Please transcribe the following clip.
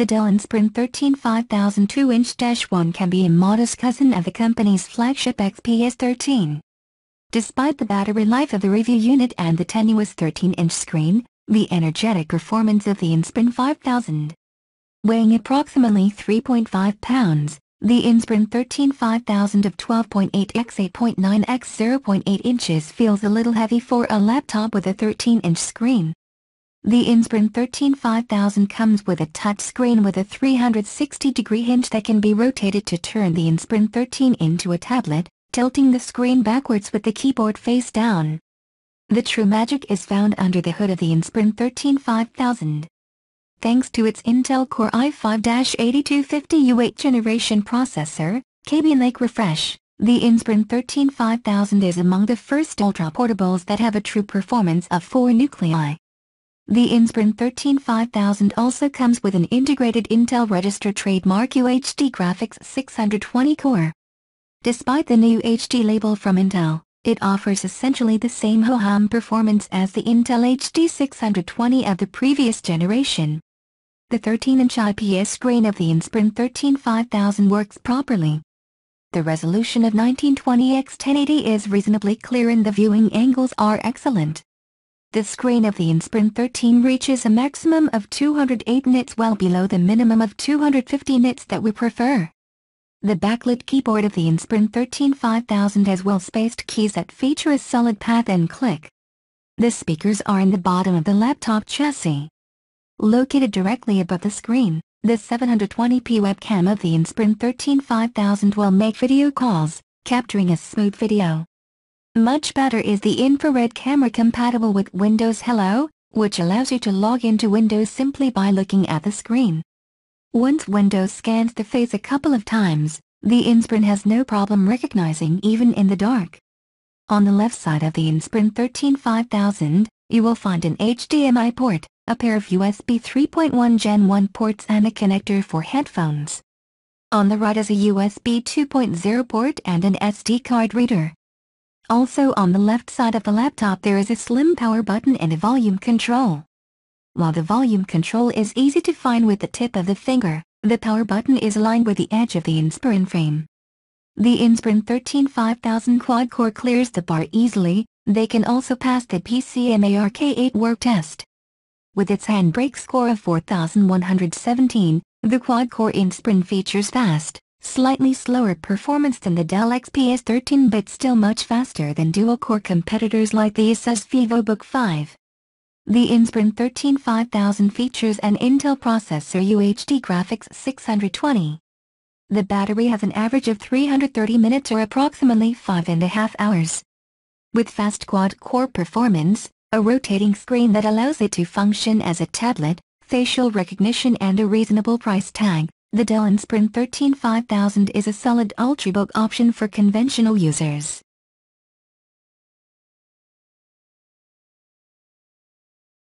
The Dell Inspiron 13 5002 2-inch 1 can be a modest cousin of the company's flagship XPS 13. Despite the battery life of the review unit and the tenuous 13-inch screen, the energetic performance of the Inspiron 5000. Weighing approximately 3.5 pounds, the Inspiron 13 5000 of 12.8 x 8.9 x 0.8 inches feels a little heavy for a laptop with a 13-inch screen. The 13 13500 comes with a touchscreen with a 360-degree hinge that can be rotated to turn the Insprint 13 into a tablet, tilting the screen backwards with the keyboard face down. The true magic is found under the hood of the 13 13500. Thanks to its Intel Core i5-8250 U8 generation processor, KB Lake Refresh, the 13 13500 is among the first ultra-portables that have a true performance of four nuclei. The Inspiron 13500 also comes with an integrated Intel Register trademark UHD Graphics 620 core. Despite the new HD label from Intel, it offers essentially the same ho-hum performance as the Intel HD 620 of the previous generation. The 13-inch IPS screen of the Inspiron 13500 works properly. The resolution of 1920x1080 is reasonably clear and the viewing angles are excellent. The screen of the Inspiron 13 reaches a maximum of 208 nits well below the minimum of 250 nits that we prefer. The backlit keyboard of the Inspiron 13 5000 has well-spaced keys that feature a solid path and click. The speakers are in the bottom of the laptop chassis. Located directly above the screen, the 720p webcam of the Inspiron 13 5000 will make video calls, capturing a smooth video. Much better is the infrared camera compatible with Windows Hello, which allows you to log into Windows simply by looking at the screen. Once Windows scans the face a couple of times, the Insprin has no problem recognizing even in the dark. On the left side of the Insprin 13500, you will find an HDMI port, a pair of USB 3.1 Gen 1 ports and a connector for headphones. On the right is a USB 2.0 port and an SD card reader. Also on the left side of the laptop there is a slim power button and a volume control. While the volume control is easy to find with the tip of the finger, the power button is aligned with the edge of the Inspiron frame. The Inspiron 13 5000 quad-core clears the bar easily, they can also pass the PCMARK8 work test. With its handbrake score of 4117, the quad-core Inspiron features fast, Slightly slower performance than the Dell XPS 13 but still much faster than dual-core competitors like the ASUS VivoBook 5. The Inspiron 13 5000 features an Intel processor UHD graphics 620. The battery has an average of 330 minutes or approximately 5.5 hours. With fast quad-core performance, a rotating screen that allows it to function as a tablet, facial recognition and a reasonable price tag, the Dell Inspiron 13500 is a solid ultrabook option for conventional users.